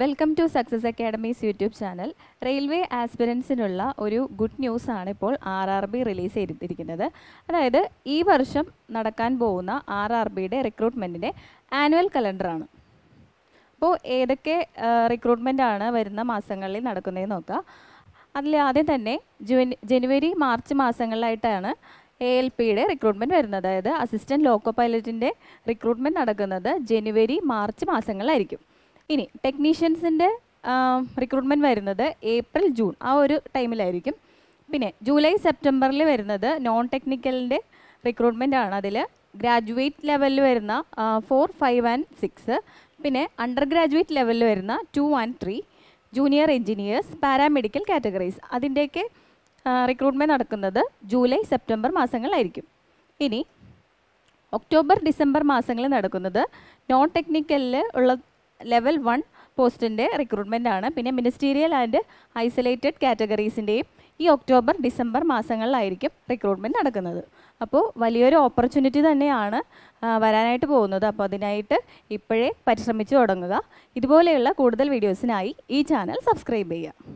welcome to success academy's YouTube channel railway ആസ്പിരൻസിനുള്ള ഒരു good news ആണ് ഇപ്പോൾ ആർ ആർ ബി റിലീസ് ചെയ്തിരിക്കുന്നത് അതായത് ഈ വർഷം നടക്കാൻ പോകുന്ന ആർ ആർ ബിയുടെ റിക്രൂട്ട്മെൻറ്റിൻ്റെ ആനുവൽ കലണ്ടറാണ് അപ്പോൾ ഏതൊക്കെ റിക്രൂട്ട്മെൻ്റ് ആണ് വരുന്ന മാസങ്ങളിൽ നടക്കുന്നതെന്ന് നോക്കുക അതിൽ ആദ്യം തന്നെ ജനുവരി മാർച്ച് മാസങ്ങളിലായിട്ടാണ് എ എൽ പിയുടെ റിക്രൂട്ട്മെൻറ്റ് വരുന്നത് അതായത് അസിസ്റ്റൻറ്റ് ലോക്കോ പൈലറ്റിൻ്റെ റിക്രൂട്ട്മെൻറ്റ് നടക്കുന്നത് ജനുവരി മാർച്ച് മാസങ്ങളിലായിരിക്കും ഇനി ടെക്നീഷ്യൻസിൻ്റെ റിക്രൂട്ട്മെൻറ്റ് വരുന്നത് ഏപ്രിൽ ജൂൺ ആ ഒരു ടൈമിലായിരിക്കും പിന്നെ ജൂലൈ സെപ്റ്റംബറിൽ വരുന്നത് നോൺ ടെക്നിക്കലിൻ്റെ റിക്രൂട്ട്മെൻ്റ് ആണ് അതിൽ ഗ്രാജുവേറ്റ് ലെവലിൽ വരുന്ന ഫോർ ഫൈവ് ആൻഡ് സിക്സ് പിന്നെ അണ്ടർ ഗ്രാജുവേറ്റ് ലെവലിൽ വരുന്ന two and three junior engineers paramedical categories അതിൻ്റെയൊക്കെ റിക്രൂട്ട്മെൻറ്റ് നടക്കുന്നത് ജൂലൈ സെപ്റ്റംബർ മാസങ്ങളായിരിക്കും ഇനി ഒക്ടോബർ ഡിസംബർ മാസങ്ങളിൽ നടക്കുന്നത് നോൺ ടെക്നിക്കലിൽ ഉള്ള ലെവൽ വൺ പോസ്റ്റിൻ്റെ റിക്രൂട്ട്മെൻ്റ് ആണ് പിന്നെ മിനിസ്റ്റീരിയൽ ആൻഡ് ഐസൊലേറ്റഡ് കാറ്റഗറീസിൻ്റെയും ഈ ഒക്ടോബർ ഡിസംബർ മാസങ്ങളിലായിരിക്കും റിക്രൂട്ട്മെൻറ്റ് നടക്കുന്നത് അപ്പോൾ വലിയൊരു ഓപ്പർച്യൂണിറ്റി തന്നെയാണ് വരാനായിട്ട് പോകുന്നത് അപ്പോൾ അതിനായിട്ട് ഇപ്പോഴേ പരിശ്രമിച്ചു തുടങ്ങുക ഇതുപോലെയുള്ള കൂടുതൽ വീഡിയോസിനായി ഈ ചാനൽ സബ്സ്ക്രൈബ് ചെയ്യുക